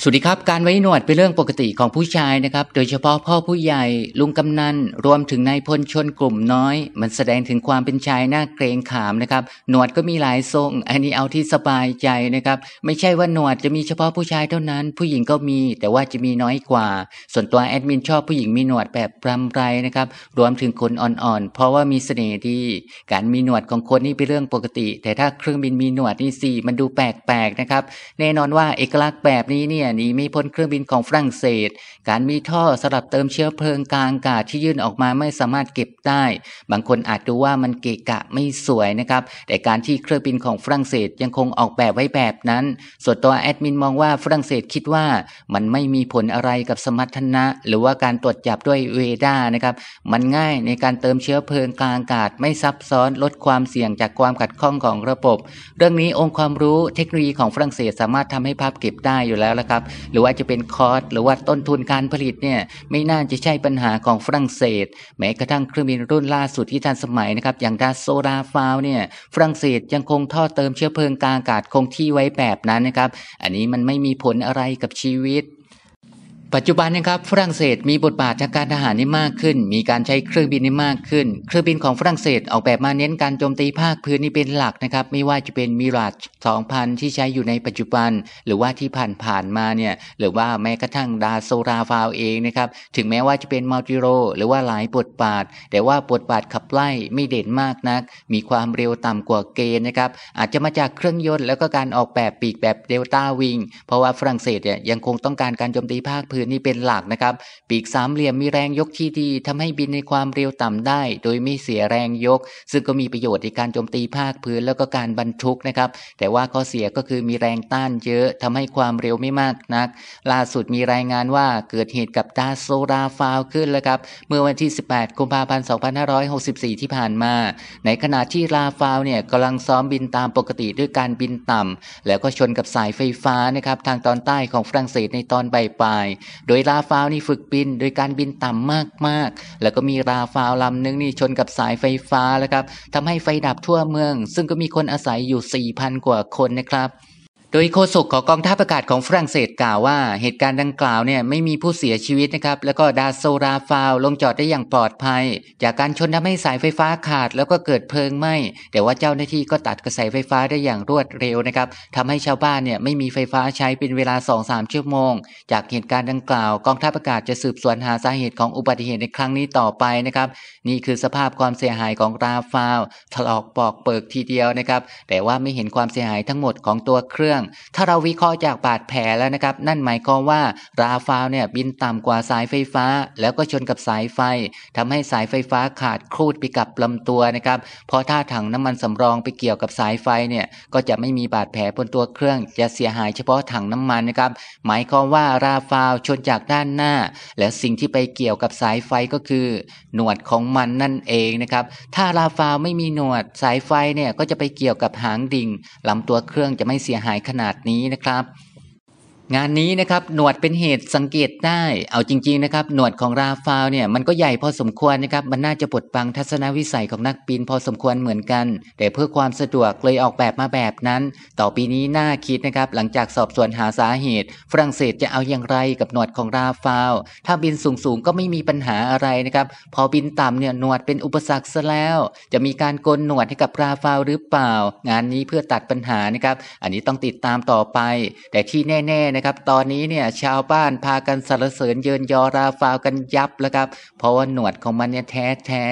สวัสดีครับการไว้หนวดเป็นเรื่องปกติของผู้ชายนะครับ โดยเฉพาะพ่อผู้ใหญ่ลุงกำนันรวมถึงนายพลชนกลุ่มน้อย มันแสดงถึงความเป็นชายหน้าเกรงขามนะครับหนวดก็มีหลายทรงอันนี้เอาที่สบายใจนะครับ ไม่ใช่ว่าหนวดจะมีเฉพาะผู้ชายเท่านั้นผู้หญิงก็มี แต่ว่าจะมีน้อยกว่า ส่วนตัวแอดมินชอบผู้หญิงมีหนวดแบบรำไรนะครับรวมถึงคนอ่อนๆเพราะว่ามีเสน่ห์ดี การมีหนวดของคนนี่เป็นเรื่องปกติ แต่ถ้าเครื่องบินมีหนวดนี่สิมันดูแปลกๆนะครับแน่นอนว่าเอกลักษณ์แบบนี้เนี่ยี่ยหนีไม่พ้นเครื่องบินของฝรั่งเศส การมีท่อสำหรับเติมเชื้อเพลิงกลางอากาศที่ยื่นออกมาไม่สามารถเก็บได้ บางคนอาจดูว่ามันเกะกะไม่สวยนะครับ แต่การที่เครื่องบินของฝรั่งเศสยังคงออกแบบไว้แบบนั้น ส่วนตัวแอดมินมองว่าฝรั่งเศสคิดว่ามันไม่มีผลอะไรกับสมรรถนะ หรือว่าการตรวจจับด้วยเวด้านะครับ มันง่ายในการเติมเชื้อเพลิงกลางอากาศไม่ซับซ้อนลดความเสี่ยงจากความขัดข้องของระบบ เรื่องนี้องค์ความรู้เทคโนโลยีของฝรั่งเศสสามารถทำให้ภาพเก็บได้อยู่แล้วละครับับหรือว่าจะเป็นคอสหรือว่าต้นทุนการผลิตเนี่ยไม่น่าจะใช่ปัญหาของฝรั่งเศส แม้กระทั่งเครื่องบินรุ่นล่าสุดที่ทันสมัยนะครับอย่างดาโซราฟาวเนี่ยฝรั่งเศสยังคงท่อเติมเชื้อเพลิงกาอากาศคงที่ไว้แบบนั้นนะครับ อันนี้มันไม่มีผลอะไรกับชีวิตปัจจุบันนะครับฝรั่งเศสมีบทบาททางการทหารนี่มากขึ้น มีการใช้เครื่องบินนี่มากขึ้น เครื่องบินของฝรั่งเศสออกแบบมาเน้นการโจมตีภาคพื้นนี่เป็นหลักนะครับไม่ว่าจะเป็นมิราจ2000 ที่ใช้อยู่ในปัจจุบันหรือว่าที่ผ่านผ่านมาเนี่ยหรือว่าแม้กระทั่งดาโซราฟาวเองนะครับถึงแม้ว่าจะเป็นมัลติโรหรือว่าหลายบทบาทแต่ว่าบทบาทขับไล่ไม่เด่นมากนัก มีความเร็วต่ำกว่าเกณฑ์นะครับอาจจะมาจากเครื่องยนต์แล้วก็การออกแบบปีกแบบเดลต้าวิงเพราะว่าฝรั่งเศสเนี่ยยังคงต้องการการโจมตีภาคพื้นผืนนี้เป็นหลักนะครับ ปีกสามเหลี่ยมมีแรงยกที่ดีทำให้บินในความเร็วต่ำได้ โดยไม่เสียแรงยก ซึ่งก็มีประโยชน์ในการโจมตีภาคพื้นแล้วก็การบรรทุกนะครับ แต่ว่าข้อเสียก็คือมีแรงต้านเยอะทำให้ความเร็วไม่มากนัก ล่าสุดมีรายงานว่าเกิดเหตุกับดาโซราฟาวขึ้นแล้วครับ เมื่อวันที่ 18กุมภาพันธ์2564ที่ผ่านมา ในขณะที่ราฟาวเนี่ยกำลังซ้อมบินตามปกติด้วยการบินต่ำ แล้วก็ชนกับสายไฟฟ้านะครับทางตอนใต้ของฝรั่งเศสในตอนบลายโดยลาฟาวนี่ฝึกบิน โดยการบินต่ำมากๆ แล้วก็มีลาฟาวลำนึงนี่ชนกับสายไฟฟ้าแล้วครับทำให้ไฟดับทั่วเมือง ซึ่งก็มีคนอาศัยอยู่ 4,000 กว่าคนนะครับดยโฆษกของกองทัพอากาศของฝรั่งเศสกล่าวว่า เหตุการณ์ดังกล่าวเนี่ยไม่มีผู้เสียชีวิตนะครับแล้วก็ดาโซราฟาวลงจอดได้อย่างปลอดภัย จากการชนทำให้สายไฟฟ้าขาดแล้วก็เกิดเพลิงไหม้แต่ว่าเจ้าหน้าที่ก็ตัดกระแสไฟฟ้าได้อย่างรวดเร็วนะครับทำให้ชาวบ้านเนี่ยไม่มีไฟฟ้าใช้เป็นเวลา 2-3 ชั่วโมง จากเหตุการณ์ดังกล่าวกองทัพอากาศจะสืบสวนหาสาเหตุของอุบัติเหตุในครั้งนี้ต่อไปนะครับนี่คือสภาพความเสียหายของราฟาวถลอกปอกเปิกทีเดียวนะครับแต่ว่าไม่เห็นความเสียหายทั้งหมดของตัวเครื่องถ้าเราวิเคราะห์จากบาดแผลแล้วนะครับนั่นหมายความว่าราฟาวเนี่ยบินต่ำกว่าสายไฟฟ้า แล้วก็ชนกับสายไฟ ทำให้สายไฟฟ้าขาดครูดไปกับลำตัวนะครับเพราะถ้าถังน้ำมันสำรองไปเกี่ยวกับสายไฟเนี่ยก็จะไม่มีบาดแผลบนตัวเครื่อง จะเสียหายเฉพาะถังน้ำมันนะครับหมายความว่าราฟาวชนจากด้านหน้า และสิ่งที่ไปเกี่ยวกับสายไฟก็คือ หนวดของมันนั่นเองนะครับถ้าราฟาวไม่มีหนวดสายไฟเนี่ยก็จะไปเกี่ยวกับหางดิ่งลำตัวเครื่องจะไม่เสียหายขขนาดนี้นะครับงานนี้นะครับหนวดเป็นเหตุสังเกตได้ เอาจริงๆนะครับหนวดของราฟาเนี่ยมันก็ใหญ่พอสมควรนะครับมันน่าจะปลดปังทัศนวิสัยของนักปีนพอสมควรเหมือนกัน แต่เพื่อความสะดวกเลยออกแบบมาแบบนั้นต่อปีนี้น่าคิดนะครับหลังจากสอบสวนหาสาเหตุ ฝรั่งเศสจะเอาอย่างไรกับหนวดของราฟาถ้าบินสูงๆ ก็ไม่มีปัญหาอะไรนะครับพอบินต่ำเนี่ยหนวดเป็นอุปสรรคซะแล้ว จะมีการโกนหนวดให้กับราฟาหรือเปล่า งานนี้เพื่อตัดปัญหานะครับอันนี้ต้องติดตามต่อไปแต่ที่แน่ ๆนะครับตอนนี้เนี่ยชาวบ้านพากันสรรเสริญเยินยอราฟาวกันยับแล้วครับ เพราะว่าหนวดของมันเนี่ยแท้แท้